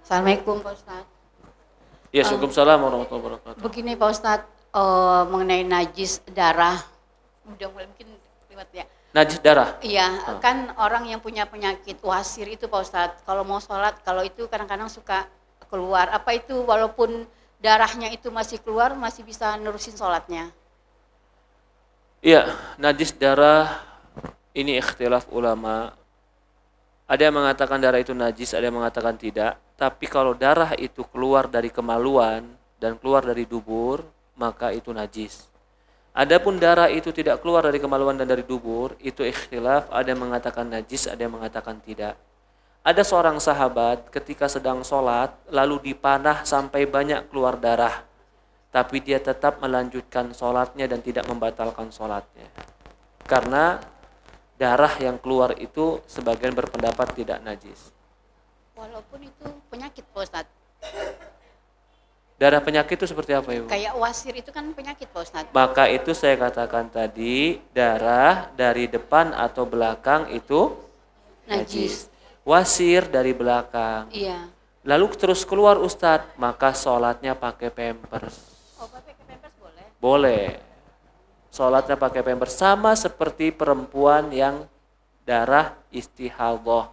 Assalamualaikum Pak Ustaz. Ya, Assalamualaikum salam warahmatullah warahmatullahi wabarakatuh. Begini Pak Ustaz, uh, eh, mengenai najis darah, udah mulai mungkin lewat ya. Najis darah? Iya, ah. kan orang yang punya penyakit wasir itu Pak Ustaz, kalau mau sholat, kalau itu kadang-kadang suka keluar. Apa itu walaupun darahnya itu masih keluar, masih bisa nerusin sholatnya? Iya, najis darah ini ikhtilaf ulama ada yang mengatakan darah itu najis, ada yang mengatakan tidak. Tapi kalau darah itu keluar dari kemaluan dan keluar dari dubur, maka itu najis. Adapun darah itu tidak keluar dari kemaluan dan dari dubur, itu ikhtilaf, ada yang mengatakan najis, ada yang mengatakan tidak. Ada seorang sahabat ketika sedang sholat, lalu dipanah sampai banyak keluar darah. Tapi dia tetap melanjutkan sholatnya dan tidak membatalkan sholatnya. Karena darah yang keluar itu sebagian berpendapat tidak najis. Walaupun itu penyakit, Pak Ustaz. Darah penyakit itu seperti apa, Ibu? Kayak wasir itu kan penyakit, Pak Ustaz. Maka itu saya katakan tadi, darah dari depan atau belakang itu najis. najis. Wasir dari belakang. Iya. Lalu terus keluar Ustadz, maka sholatnya pakai pampers. Oh, pakai pampers boleh? Boleh sholatnya pakai pember sama seperti perempuan yang darah istihadah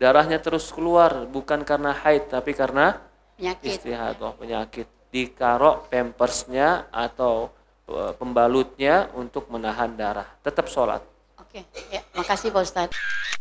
darahnya terus keluar bukan karena haid tapi karena penyakit. istihadah penyakit dikarok pampersnya atau e, pembalutnya untuk menahan darah tetap sholat oke ya makasih pak ustadz